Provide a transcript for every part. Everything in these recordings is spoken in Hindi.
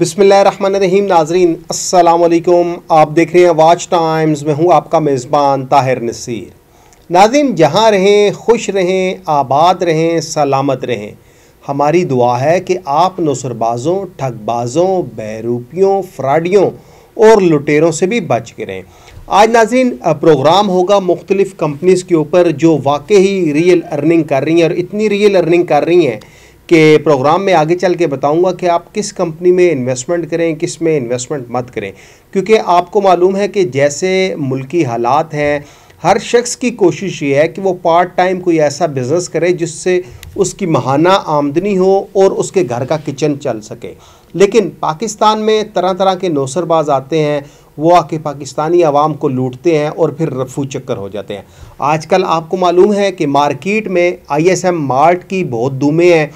बिसमीम नाजरीन असलकुम आप देख रहे हैं वाच टाइम्स में हूँ आपका मेज़बान ताहिर नसीर नाजिम जहाँ रहें खुश रहें आबाद रहें सलामत रहें हमारी दुआ है कि आप नसरबाज़ों ठगबाज़ों बैरूपियों फ्राडियों और लुटेरों से भी बच के रहें आज नाजिन प्रोग्राम होगा मुख्तलिफ़ कंपनीज़ के ऊपर जो वाकई रियल अर्निंग कर रही हैं और इतनी रियल अर्निंग कर रही हैं के प्रोग्राम में आगे चल के बताऊँगा कि आप किस कंपनी में इन्वेस्टमेंट करें किस में इन्वेस्टमेंट मत करें क्योंकि आपको मालूम है कि जैसे मुल्की हालात हैं हर शख्स की कोशिश ये है कि वो पार्ट टाइम कोई ऐसा बिज़नेस करे जिससे उसकी महाना आमदनी हो और उसके घर का किचन चल सके लेकिन पाकिस्तान में तरह तरह के नौसरबाज आते हैं वो आके पाकिस्तानी आवाम को लूटते हैं और फिर रफू चक्कर हो जाते हैं आजकल आपको मालूम है कि मार्केट में आईएसएम मार्ट की बहुत दूमें हैं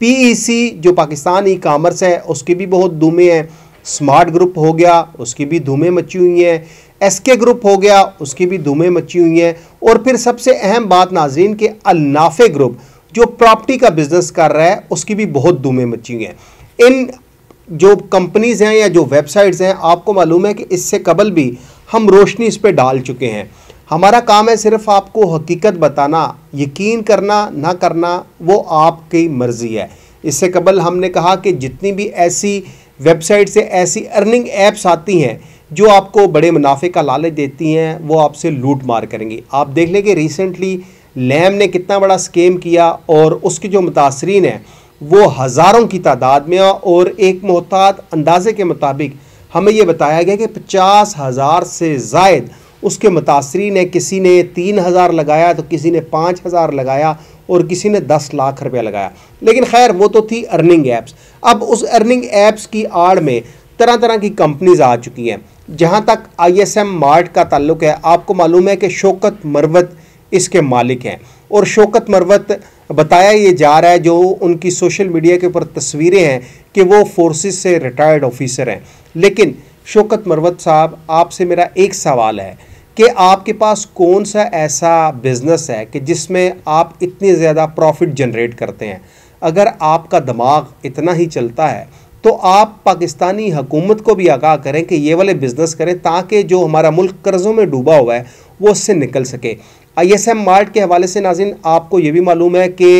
पीईसी e जो पाकिस्तान ई कामर्स है उसकी भी बहुत धूमे हैं स्मार्ट ग्रुप हो गया उसकी भी धूमे मची हुई हैं एस के ग्रुप हो गया उसकी भी धूमे मची हुई हैं और फिर सबसे अहम बात नाजीन के अलनाफे ग्रुप जो प्रॉपर्टी का बिज़नेस कर रहा है उसकी भी बहुत धूमे मची हुई हैं इन जो कंपनीज़ हैं या जो वेबसाइट्स हैं आपको मालूम है कि इससे कबल भी हम रोशनी इस पर डाल चुके हैं हमारा काम है सिर्फ आपको हकीकत बताना यकीन करना ना करना वो आपकी मर्ज़ी है इससे कबल हमने कहा कि जितनी भी ऐसी वेबसाइट से ऐसी अर्निंग ऐप्स आती हैं जो आपको बड़े मुनाफे का लालच देती हैं वो आपसे लूट मार करेंगी आप देख लें कि रिसेंटली लैम ने कितना बड़ा स्केम किया और उसके जो मुतासरीन हैं वो हज़ारों की तादाद में और एक मोहतात अंदाजे के मुताबिक हमें ये बताया गया कि पचास हज़ार से जायद उसके मुतासरी ने किसी ने तीन हज़ार लगाया तो किसी ने पाँच हज़ार लगाया और किसी ने दस लाख रुपया लगाया लेकिन खैर वो तो थी अर्निंग ऐप्स अब उस अर्निंग ऐप्स की आड़ में तरह तरह की कंपनीज आ चुकी हैं जहाँ तक आई एस एम मार्ट का ताल्लुक है आपको मालूम है कि शोकत मरवत इसके मालिक हैं और शोकत मरवत बताया ये जा रहा है जो उनकी सोशल मीडिया के ऊपर तस्वीरें हैं कि वो फोर्सेस से रिटायर्ड ऑफिसर हैं लेकिन शोकत मरवत साहब आपसे मेरा एक सवाल है कि आपके पास कौन सा ऐसा बिज़नेस है कि जिसमें आप इतनी ज़्यादा प्रॉफिट जनरेट करते हैं अगर आपका दिमाग इतना ही चलता है तो आप पाकिस्तानी हुकूमत को भी आगाह करें कि ये वाले बिज़नेस करें ताकि जो हमारा मुल्क कर्ज़ों में डूबा हुआ है वो उससे निकल सके आई एस एम मार्ट के हवाले से नाजिन आपको ये भी मालूम है कि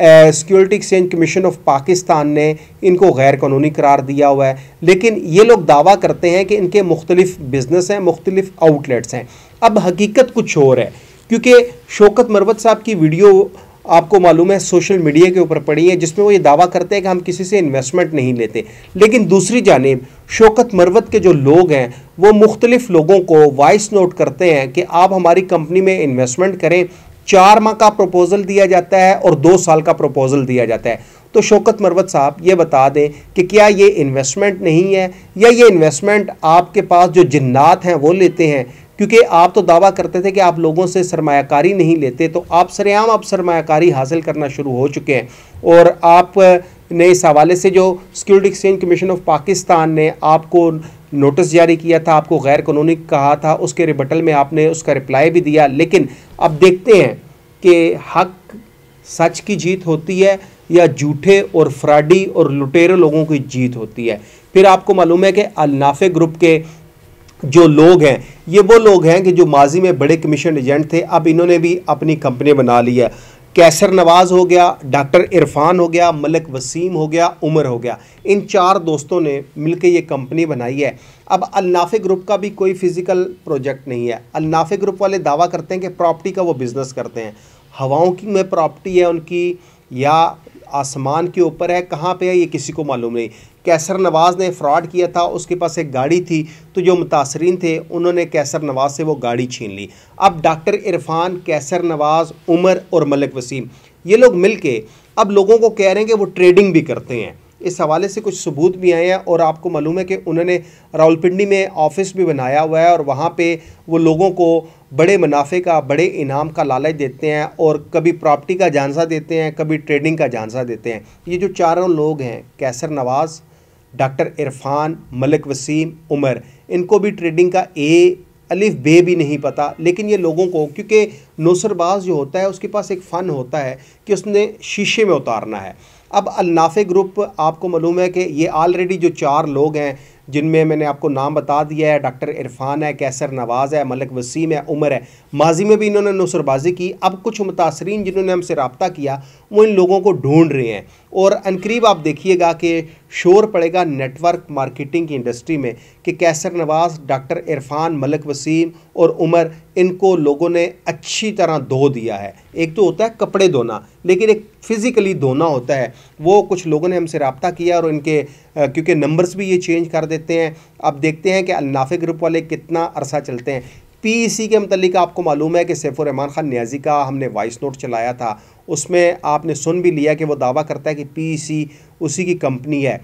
security exchange commission of Pakistan ने इनको गैर कानूनी करार दिया हुआ है लेकिन ये लोग दावा करते हैं कि इनके मुख्तलिफ बिजनेस हैं मुख्तलिफ आउटलेट्स हैं अब हकीकत कुछ और है क्योंकि शौकत मरवत साहब की वीडियो आपको मालूम है सोशल मीडिया के ऊपर पड़ी है जिसमें वो ये दावा करते हैं कि हम किसी से इन्वेस्टमेंट नहीं लेते लेकिन दूसरी जानब शौकत मरवत के जो लोग हैं वो मुख्तलिफ लोगों को वॉइस नोट करते हैं कि आप हमारी कंपनी में इन्वेस्टमेंट करें चार माह का प्रपोजल दिया जाता है और दो साल का प्रपोजल दिया जाता है तो शौकत मरवत साहब ये बता दें कि क्या ये इन्वेस्टमेंट नहीं है या ये इन्वेस्टमेंट आपके पास जो जिन्नात हैं वो लेते हैं क्योंकि आप तो दावा करते थे कि आप लोगों से सरमाकारी नहीं लेते तो आप सरेआम आप सरमाकारी हासिल करना शुरू हो चुके हैं और आप ने इस हवाले से जो security exchange commission of Pakistan ने आपको नोटिस जारी किया था आपको गैर कानूनी कहा था उसके रिबटल में आपने उसका रिप्लाई भी दिया लेकिन अब देखते हैं कि हक सच की जीत होती है या झूठे और फ्राडी और लुटेरे लोगों की जीत होती है फिर आपको मालूम है कि अलनाफे ग्रुप के जो लोग हैं ये वो लोग हैं कि जो माजी में बड़े कमीशन एजेंट थे अब इन्होंने भी अपनी कंपनी बना ली है कैसर नवाज़ हो गया डॉक्टर इरफान हो गया मलिक वसीम हो गया उमर हो गया इन चार दोस्तों ने मिलकर ये कंपनी बनाई है अब अलनाफे ग्रुप का भी कोई फिज़िकल प्रोजेक्ट नहीं है अलनाफे ग्रुप वाले दावा करते हैं कि प्रॉपर्टी का वो बिज़नेस करते हैं हवाओं की में प्रॉपर्टी है उनकी या आसमान के ऊपर है कहाँ पे है ये किसी को मालूम नहीं कैसर नवाज़ ने फ़्रॉड किया था उसके पास एक गाड़ी थी तो जो मुतासरीन थे उन्होंने कैसर नवाज़ से वो गाड़ी छीन ली अब डॉक्टर इरफान कैसर नवाज़ उमर और मलिक वसीम ये लोग मिल के अब लोगों को कह रहे हैं कि वो ट्रेडिंग भी करते हैं इस हवाले से कुछ सबूत भी आए हैं और आपको मालूम है कि उन्होंने रावलपिंडी में ऑफिस भी बनाया हुआ है और वहाँ पे वो लोगों को बड़े मुनाफे का बड़े इनाम का लालच देते हैं और कभी प्रॉपर्टी का जानसा देते हैं कभी ट्रेडिंग का जानसा देते हैं ये जो चारों लोग हैं कैसर नवाज़ डॉक्टर इरफान मलिक वसीम उमर इनको भी ट्रेडिंग का ए अलिफ बे भी नहीं पता लेकिन ये लोगों को क्योंकि नौसरबाज जो होता है उसके पास एक फ़न होता है कि उसने शीशे में उतारना है अब अलनाफे ग्रुप आपको मालूम है कि ये ऑलरेडी जो चार लोग हैं जिनमें मैंने आपको नाम बता दिया है डॉक्टर इरफान है कैसर नवाज़ है मलिक वसीम है उमर है माजी में भी इन्होंने नसरबाजी की अब कुछ मुतासरीन जिन्होंने हमसे रबता किया वो इन लोगों को ढूंढ रहे हैं और अनकरीब आप देखिएगा कि शोर पड़ेगा नेटवर्क मार्केटिंग की इंडस्ट्री में कि कैसर नवाज डॉक्टर इरफान मलिक वसीम और उमर इनको लोगों ने अच्छी तरह धो दिया है एक तो होता है कपड़े धोना लेकिन एक फ़िज़िकली धोना होता है वो कुछ लोगों ने हमसे रबता किया और इनके क्योंकि नंबर्स भी ये चेंज कर देते हैं अब देखते हैं कि अलनाफे ग्रुप वाले कितना अरसा चलते हैं पीईसी e के मतलब आपको मालूम है कि सैफुररहमान ख़ान न्याजी का हमने वॉइस नोट चलाया था उसमें आपने सुन भी लिया कि वो दावा करता है कि पी उसी की कंपनी है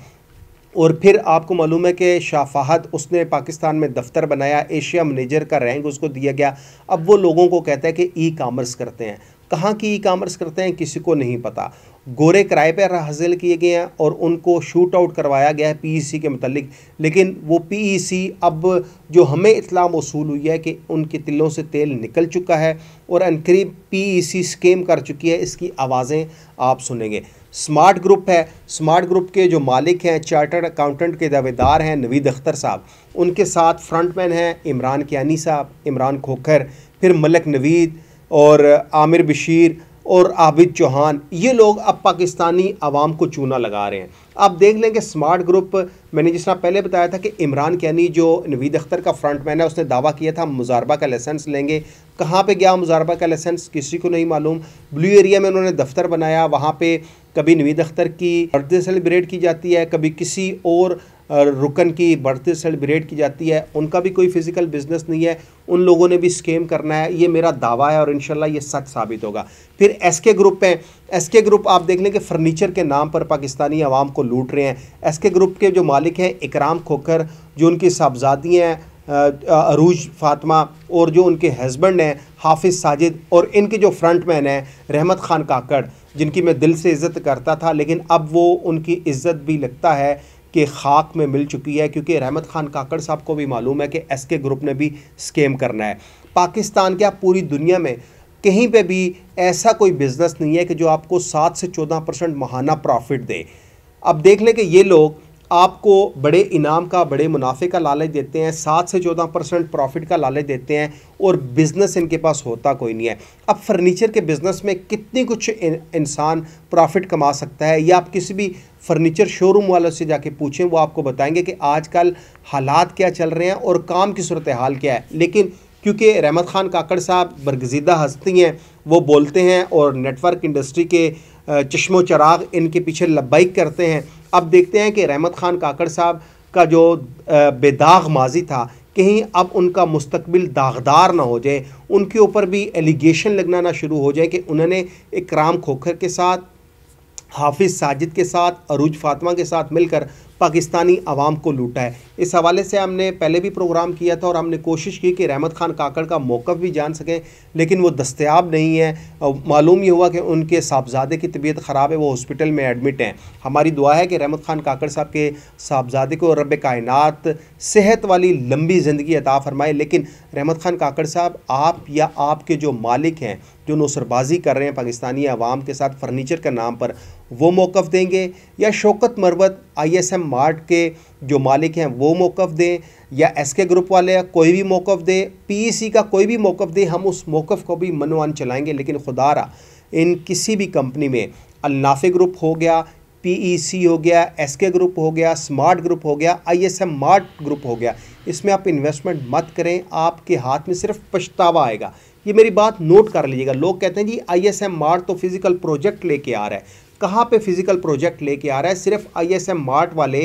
और फिर आपको मालूम है कि शाफाहत उसने पाकिस्तान में दफ्तर बनाया एशिया मैनेजर का रैंक उसको दिया गया अब वो लोगों को कहता है कि ई कामर्स करते हैं कहाँ की ई कामर्स करते हैं किसी को नहीं पता गोरे किराए पर हासिल किए गए हैं और उनको शूट आउट करवाया गया है पीईसी e के मतलब लेकिन वो पीईसी e अब जो हमें इतला मौसूल हुई है कि उनके तिलों से तेल निकल चुका है और अनकरीब पीईसी e स्कीम कर चुकी है इसकी आवाज़ें आप सुनेंगे स्मार्ट ग्रुप है स्मार्ट ग्रुप के जो मालिक हैं चार्टर्ड अकाउंटेंट के दावेदार हैं नवीद अख्तर साहब उनके साथ फ्रंटमैन हैं इमरान कियानी साहब इमरान खोखर फिर मलक नवीद और आमिर बशीर और आबिद चौहान ये लोग अब पाकिस्तानी आवाम को चूना लगा रहे हैं आप देख लेंगे स्मार्ट ग्रुप मैंने जिस तरह पहले बताया था कि इमरान कैनी जो नवीद अख्तर का फ्रंट मैन है उसने दावा किया था हम मुजारबा का लाइसेंस लेंगे कहाँ पे गया मुजारबा का लाइसेंस किसी को नहीं मालूम ब्लू एरिया में उन्होंने दफ्तर बनाया वहाँ पे कभी नवीद अख्तर की बर्थडे सेलिब्रेट की जाती है कभी किसी और रुकन की बढ़ते सेलिब्रेट की जाती है उनका भी कोई फिजिकल बिजनेस नहीं है उन लोगों ने भी स्कैम करना है ये मेरा दावा है और इनशाला ये सच साबित होगा फिर एस के ग्रुप हैं एस के ग्रुप आप देख लें कि फर्नीचर के नाम पर पाकिस्तानी आवाम को लूट रहे हैं एस के ग्रुप के जो मालिक हैं इकराम खोखर जो उनकी साहबजादी हैं अरूज फातमा और जो उनके हस्बैंड हैं हाफिज़ साजिद और इनके जो फ्रंट मैन हैं रहमत ख़ान काकड़ जिनकी मैं दिल से इज़्ज़त करता था लेकिन अब वो उनकी इज़्ज़त भी लगता है के खाक में मिल चुकी है क्योंकि रहमत खान काकड़ साहब को भी मालूम है कि एस के ग्रुप ने भी स्केम करना है पाकिस्तान क्या पूरी दुनिया में कहीं पे भी ऐसा कोई बिज़नेस नहीं है कि जो आपको सात से चौदह परसेंट महाना प्रॉफिट दे अब देख लें कि ये लोग आपको बड़े इनाम का बड़े मुनाफे का लालच देते हैं सात से चौदह परसेंट प्रॉफिट का लालच देते हैं और बिज़नेस इनके पास होता कोई नहीं है अब फर्नीचर के बिज़नेस में कितनी कुछ इंसान प्रॉफिट कमा सकता है या आप किसी भी फर्नीचर शोरूम वालों से जाके पूछें वो आपको बताएंगे कि आजकल हालात क्या चल रहे हैं और काम की सूरत हाल क्या है लेकिन क्योंकि रहमत ख़ान काकड़ साहब बरगजीदा हस्ती हैं वो बोलते हैं और नेटवर्क इंडस्ट्री के चश्मो चराग इनके पीछे लब्बाइक करते हैं अब देखते हैं कि रहमत ख़ान काकड़ साहब का जो बेदाग माजी था कहीं अब उनका मुस्तबिल दागदार ना हो जाए उनके ऊपर भी एलिगेशन लगना ना शुरू हो जाए कि उन्होंने इकराम खोखर के साथ हाफिज़ साजिद के साथ अरूज फातमा के साथ मिलकर पाकिस्तानी आवाम को लूटा है इस हवाले से हमने पहले भी प्रोग्राम किया था और हमने कोशिश की कि रहमत ख़ान काकड़ का मौक़ भी जान सकें लेकिन वो दस्तियाब नहीं है मालूम ये हुआ कि उनके साहबजादे की तबीयत ख़राब है वो हॉस्पिटल में एडमिट हैं हमारी दुआ है कि रहमत ख़ान काकड़ साहब के साहबजादे को रब कायनत सेहत वाली लंबी ज़िंदगी अता फरमाए लेकिन रहमत ख़ान काकड़ साहब आप या आपके जो मालिक हैं जो नौसरबाजी कर रहे हैं पाकिस्तानी आवाम के साथ फर्नीचर के नाम पर वो मौक़ देंगे या Shaukat Marwat I S M mart के जो मालिक हैं वो मौक़ दें या एस के ग्रुप वाले कोई भी मौक़ दें पी सी का कोई भी मौक़ दे हम उस मौक़ को भी मनवान चलाएँगे लेकिन खुदा इन किसी भी कंपनी में अलनाफे ग्रुप हो गया पीईसी e हो गया एसके ग्रुप हो गया स्मार्ट ग्रुप हो गया आईएसएम मार्ट ग्रुप हो गया इसमें आप इन्वेस्टमेंट मत करें आपके हाथ में सिर्फ पछतावा आएगा ये मेरी बात नोट कर लीजिएगा लोग कहते हैं जी आईएसएम मार्ट तो फिजिकल प्रोजेक्ट लेके आ रहा है कहाँ पे फिजिकल प्रोजेक्ट लेके आ रहा है सिर्फ आईएसएम मार्ट वाले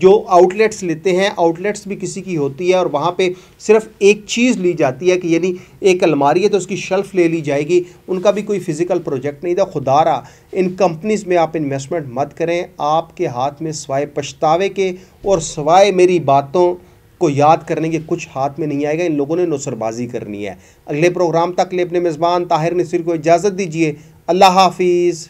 जो आउटलेट्स लेते हैं आउटलेट्स भी किसी की होती है और वहाँ पे सिर्फ एक चीज़ ली जाती है कि यानी एक अलमारी है तो उसकी शेल्फ़ ले ली जाएगी उनका भी कोई फिज़िकल प्रोजेक्ट नहीं था खुदारा इन कंपनीज़ में आप इन्वेस्टमेंट मत करें आपके हाथ में सवाए पछतावे के और सवाए मेरी बातों को याद करने के कुछ हाथ में नहीं आएगा इन लोगों ने नौसरबाजी करनी है अगले प्रोग्राम तक ले अपने मेज़बान ताहिर नसीर को इजाज़त दीजिए अल्लाह हाफिज़